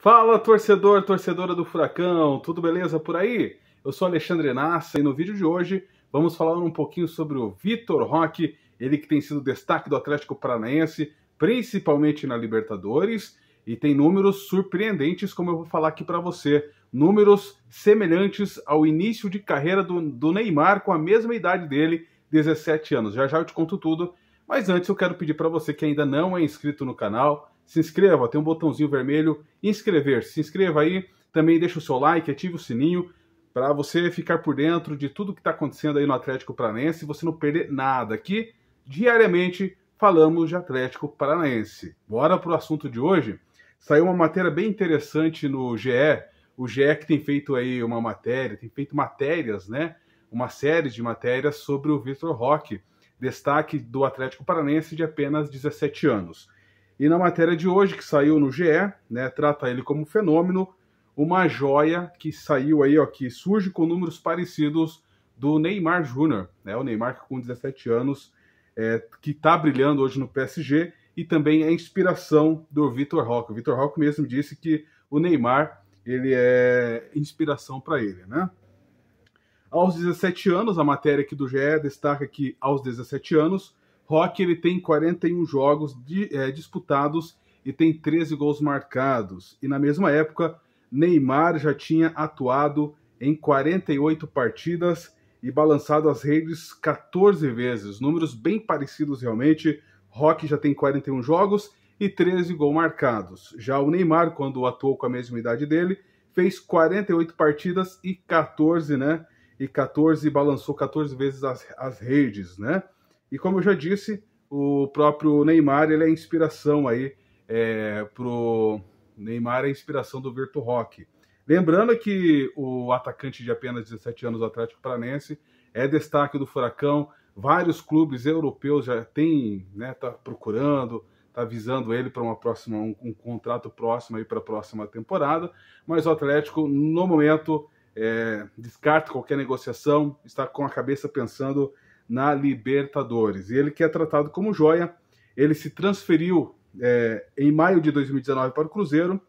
Fala torcedor, torcedora do Furacão, tudo beleza por aí? Eu sou Alexandre Nassa e no vídeo de hoje vamos falar um pouquinho sobre o Vitor Roque, ele que tem sido destaque do Atlético Paranaense, principalmente na Libertadores, e tem números surpreendentes, como eu vou falar aqui para você, números semelhantes ao início de carreira do, do Neymar com a mesma idade dele, 17 anos. Já já eu te conto tudo, mas antes eu quero pedir para você que ainda não é inscrito no canal, se inscreva, tem um botãozinho vermelho, inscrever-se. Se inscreva aí, também deixa o seu like, ative o sininho para você ficar por dentro de tudo que está acontecendo aí no Atlético Paranaense e você não perder nada aqui. Diariamente falamos de Atlético Paranaense. Bora para o assunto de hoje. Saiu uma matéria bem interessante no GE, o GE que tem feito aí uma matéria, tem feito matérias, né? Uma série de matérias sobre o Victor Roque, destaque do Atlético Paranense de apenas 17 anos. E na matéria de hoje, que saiu no GE, né, trata ele como fenômeno, uma joia que saiu aí, ó, que surge com números parecidos do Neymar Júnior, né, o Neymar com 17 anos, é, que está brilhando hoje no PSG, e também é inspiração do Vitor Roque. O Vitor Roque mesmo disse que o Neymar ele é inspiração para ele, né? Aos 17 anos, a matéria aqui do GE destaca que aos 17 anos, Rock ele tem 41 jogos de, é, disputados e tem 13 gols marcados. E na mesma época, Neymar já tinha atuado em 48 partidas e balançado as redes 14 vezes. Números bem parecidos realmente. Rock já tem 41 jogos e 13 gols marcados. Já o Neymar, quando atuou com a mesma idade dele, fez 48 partidas e 14, né? E 14 balançou 14 vezes as, as redes, né? E como eu já disse, o próprio Neymar ele é inspiração aí é, pro Neymar é inspiração do Virtu Rock. Lembrando que o atacante de apenas 17 anos do Atlético Paranense é destaque do Furacão. Vários clubes europeus já têm, né, tá procurando, tá visando ele para uma próxima um, um contrato próximo aí para a próxima temporada, mas o Atlético no momento é, descarta qualquer negociação, está com a cabeça pensando na Libertadores. E ele que é tratado como joia, ele se transferiu é, em maio de 2019 para o Cruzeiro,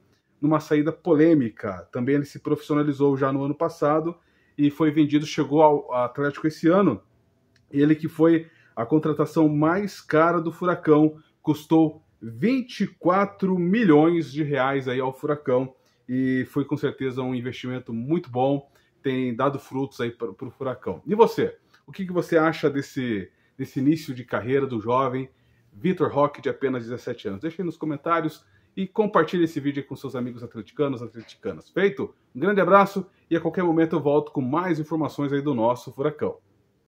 numa saída polêmica. Também ele se profissionalizou já no ano passado e foi vendido, chegou ao Atlético esse ano. Ele que foi a contratação mais cara do Furacão, custou 24 milhões de reais aí ao Furacão e foi com certeza um investimento muito bom, tem dado frutos aí para o Furacão. E você? O que, que você acha desse, desse início de carreira do jovem Vitor Roque, de apenas 17 anos? Deixe aí nos comentários e compartilhe esse vídeo com seus amigos atleticanos, atleticanas. Feito? Um grande abraço e a qualquer momento eu volto com mais informações aí do nosso Furacão.